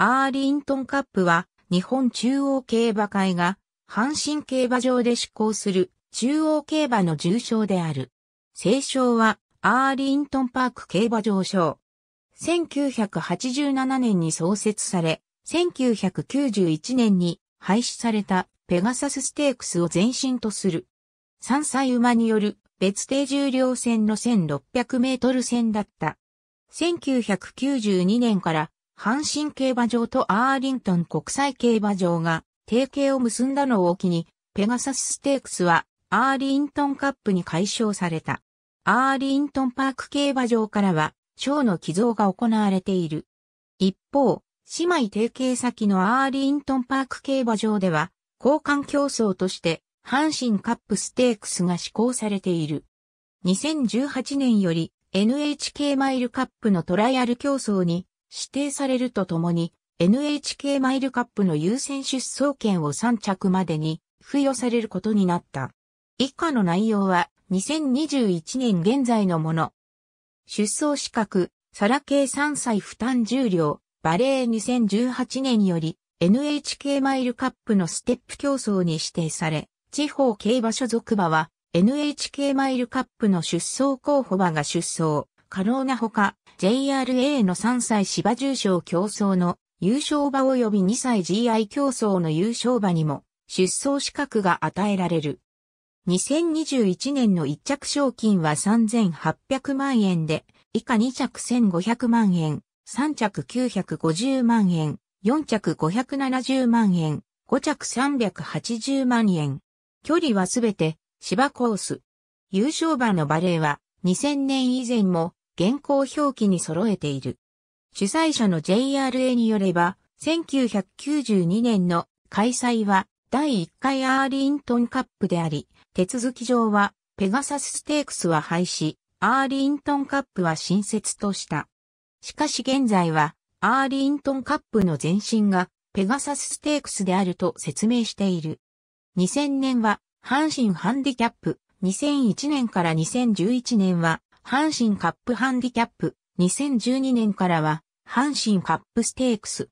アーリントンカップは日本中央競馬会が阪神競馬場で施行する中央競馬の重賞である。正賞はアーリントンパーク競馬場賞。1987年に創設され、1991年に廃止されたペガサスステークスを前身とする。3歳馬による別定重量戦の1600メートル戦だった。1992年から阪神競馬場とアーリントン国際競馬場が提携を結んだのを機に、ペガサスステークスはアーリントンカップに改称された。アーリントンパーク競馬場からは、ショーの寄贈が行われている。一方、姉妹提携先のアーリントンパーク競馬場では、交換競争として、阪神カップステークスが施行されている。2018年より NHK マイルカップのトライアル競争に指定されるとともに、NHK マイルカップの優先出走権を3着までに付与されることになった。以下の内容は2021年現在のもの。出走資格、サラ系3歳負担重量、バレー2018年より NHK マイルカップのステップ競争に指定され、地方競馬所属馬は NHK マイルカップの出走候補馬が出走可能なほか、JRA の3歳芝重賞競争の優勝馬及び2歳 GI 競争の優勝馬にも出走資格が与えられる。2021年の1着賞金は3800万円で、以下2着1500万円、3着950万円、4着570万円、5着380万円。距離はすべて芝コース。優勝馬のバレーは2000年以前も現行表記に揃えている。主催者の JRA によれば、1992年の開催は第1回アーリントンカップであり、手続き上はペガサスステークスは廃止、アーリントンカップは新設とした。しかし現在は、アーリントンカップの前身がペガサスステークスであると説明している。2000年は阪神ハンディキャップ、2001年から2011年は阪神カップハンディキャップ、2012年からは、阪神カップステークス。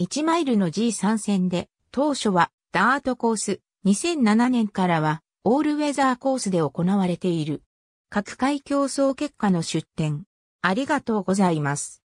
1マイルの G3 戦で、当初はダートコース、2007年からはオールウェザーコースで行われている。各回競争結果の出展。ありがとうございます。